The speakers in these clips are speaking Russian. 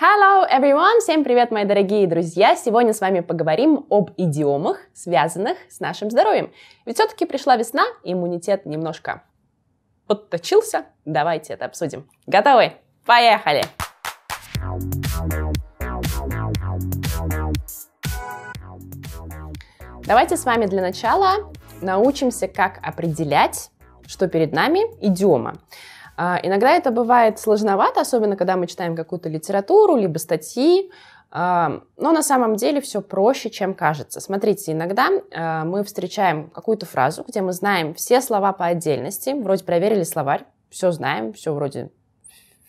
Hello, everyone! Всем привет, мои дорогие друзья! Сегодня с вами поговорим об идиомах, связанных с нашим здоровьем. Ведь все-таки пришла весна, иммунитет немножко подточился. Давайте это обсудим. Готовы? Поехали! Давайте с вами для начала научимся, как определять, что перед нами идиома. А, иногда это бывает сложновато, особенно когда мы читаем какую-то литературу, либо статьи, а, но на самом деле все проще, чем кажется. Смотрите, иногда а, мы встречаем какую-то фразу, где мы знаем все слова по отдельности, вроде проверили словарь, все знаем, все вроде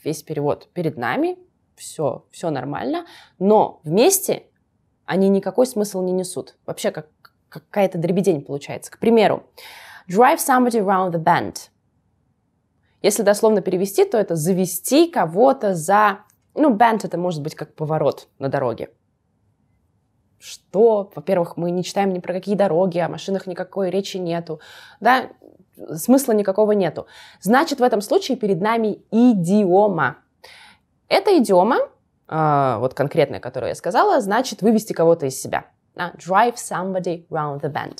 весь перевод перед нами, все, все нормально, но вместе они никакой смысл не несут. Вообще как, какая-то дребедень получается. К примеру, drive somebody around the bend – если дословно перевести, то это завести кого-то за... Ну, бент это может быть как поворот на дороге. Что? Во-первых, мы не читаем ни про какие дороги, о машинах никакой речи нету. Да, смысла никакого нету. Значит, в этом случае перед нами идиома. Эта идиома, а, вот конкретная, которую я сказала, значит вывести кого-то из себя. drive somebody round the bend.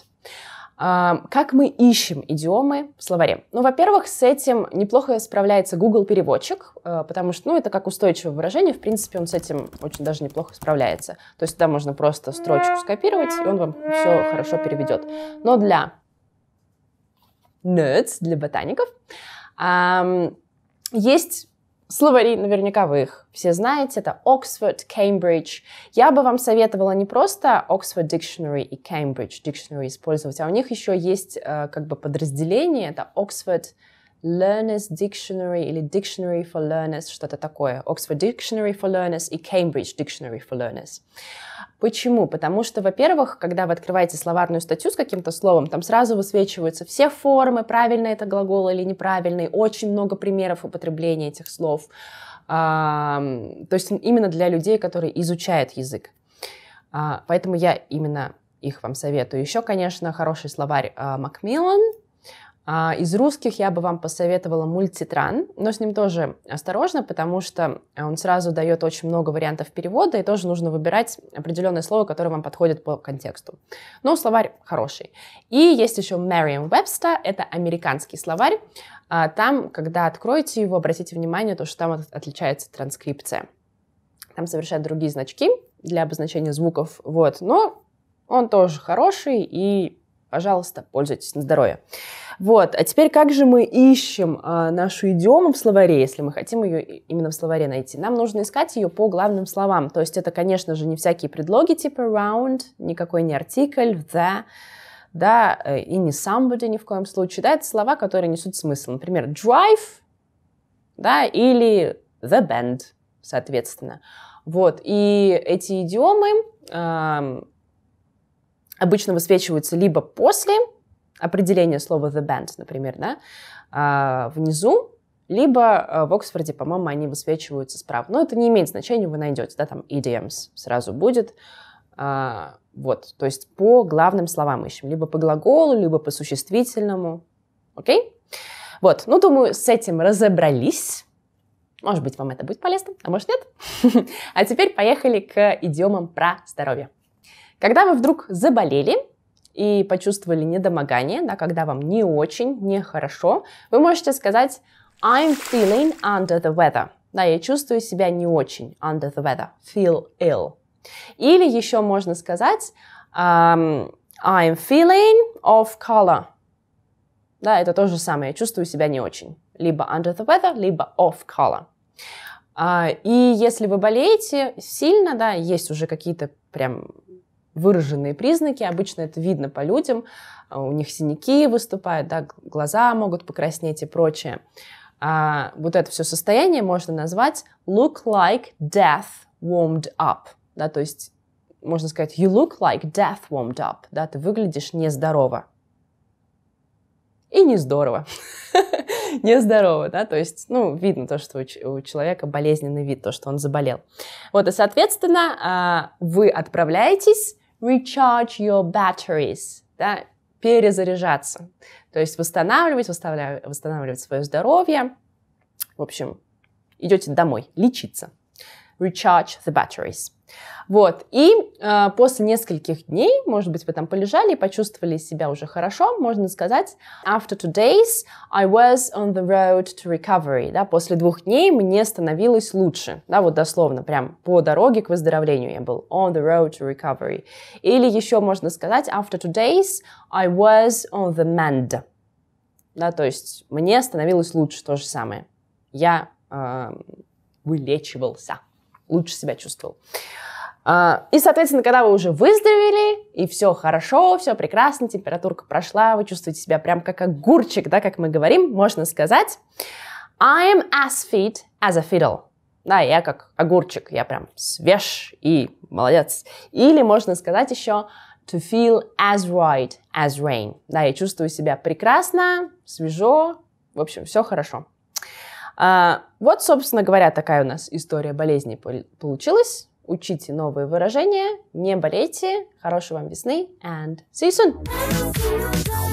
Как мы ищем идиомы в словаре? Ну, во-первых, с этим неплохо справляется Google переводчик, э, потому что, ну, это как устойчивое выражение, в принципе, он с этим очень даже неплохо справляется. То есть там можно просто строчку скопировать, и он вам все хорошо переведет. Но для nerds, для ботаников, есть Словари, наверняка вы их все знаете, это Oxford, Cambridge. Я бы вам советовала не просто Oxford Dictionary и Cambridge Dictionary использовать, а у них еще есть э, как бы подразделение, это Oxford Learners Dictionary или Dictionary for Learners, что-то такое. Oxford Dictionary for Learners и Cambridge Dictionary for Learners. Почему? Потому что, во-первых, когда вы открываете словарную статью с каким-то словом, там сразу высвечиваются все формы, правильно это глагол или неправильный, очень много примеров употребления этих слов. А, то есть именно для людей, которые изучают язык. А, поэтому я именно их вам советую. Еще, конечно, хороший словарь Макмиллан, а, из русских я бы вам посоветовала мультитран, но с ним тоже осторожно, потому что э, он сразу дает очень много вариантов перевода, и тоже нужно выбирать определенное слово, которое вам подходит по контексту. Но словарь хороший. И есть еще Merriam-Webster, это американский словарь. А, там, когда откроете его, обратите внимание, то, что там отличается транскрипция. Там совершают другие значки для обозначения звуков, вот, но он тоже хороший и Пожалуйста, пользуйтесь на здоровье. Вот, а теперь как же мы ищем а, нашу идиому в словаре, если мы хотим ее именно в словаре найти? Нам нужно искать ее по главным словам. То есть это, конечно же, не всякие предлоги типа around, никакой не артикль, the, да, э, и не somebody ни в коем случае. Да, это слова, которые несут смысл. Например, drive, да, или the band, соответственно. Вот, и эти идиомы э, обычно высвечиваются либо после определения слова the band, например, да, а, внизу, либо а, в Оксфорде, по-моему, они высвечиваются справа. Но это не имеет значения, вы найдете, да, там idioms сразу будет. А, вот, то есть по главным словам ищем, либо по глаголу, либо по существительному. Окей? Вот, ну, думаю, с этим разобрались. Может быть, вам это будет полезно, а может нет. А теперь поехали к идиомам про здоровье. Когда вы вдруг заболели, и почувствовали недомогание, да, когда вам не очень, нехорошо, вы можете сказать I'm feeling under the weather. Да, я чувствую себя не очень under the weather, feel ill. Или еще можно сказать um, I'm feeling off color. Да, это то же самое, я чувствую себя не очень. Либо under the weather, либо off color. Uh, и если вы болеете сильно, да, есть уже какие-то прям выраженные признаки. Обычно это видно по людям. А, у них синяки выступают, да, глаза могут покраснеть и прочее. А, вот это все состояние можно назвать look like death warmed up. Да, то есть можно сказать you look like death warmed up. Да, ты выглядишь нездорово. И не нездорово. нездорово, да, то есть, ну, видно то, что у человека болезненный вид, то, что он заболел. Вот, и, соответственно, а, вы отправляетесь recharge your batteries, да, перезаряжаться. То есть восстанавливать, восстанавливать свое здоровье. В общем, идете домой лечиться recharge the batteries. Вот. И э, после нескольких дней, может быть, вы там полежали и почувствовали себя уже хорошо, можно сказать, after two days I was on the road to recovery. Да, после двух дней мне становилось лучше. Да, вот дословно, прям по дороге к выздоровлению я был on the road to recovery. Или еще можно сказать after two days I was on the mend. Да, то есть мне становилось лучше, то же самое. Я э, вылечивался лучше себя чувствовал. А, и, соответственно, когда вы уже выздоровели, и все хорошо, все прекрасно, температурка прошла, вы чувствуете себя прям как огурчик, да, как мы говорим, можно сказать, I am as fit as a fiddle. Да, я как огурчик, я прям свеж и молодец. Или можно сказать еще to feel as right as rain. Да, я чувствую себя прекрасно, свежо, в общем, все хорошо. А, вот, собственно говоря, такая у нас история болезни получилась. Учите новые выражения, не болейте, хорошей вам весны and see you soon!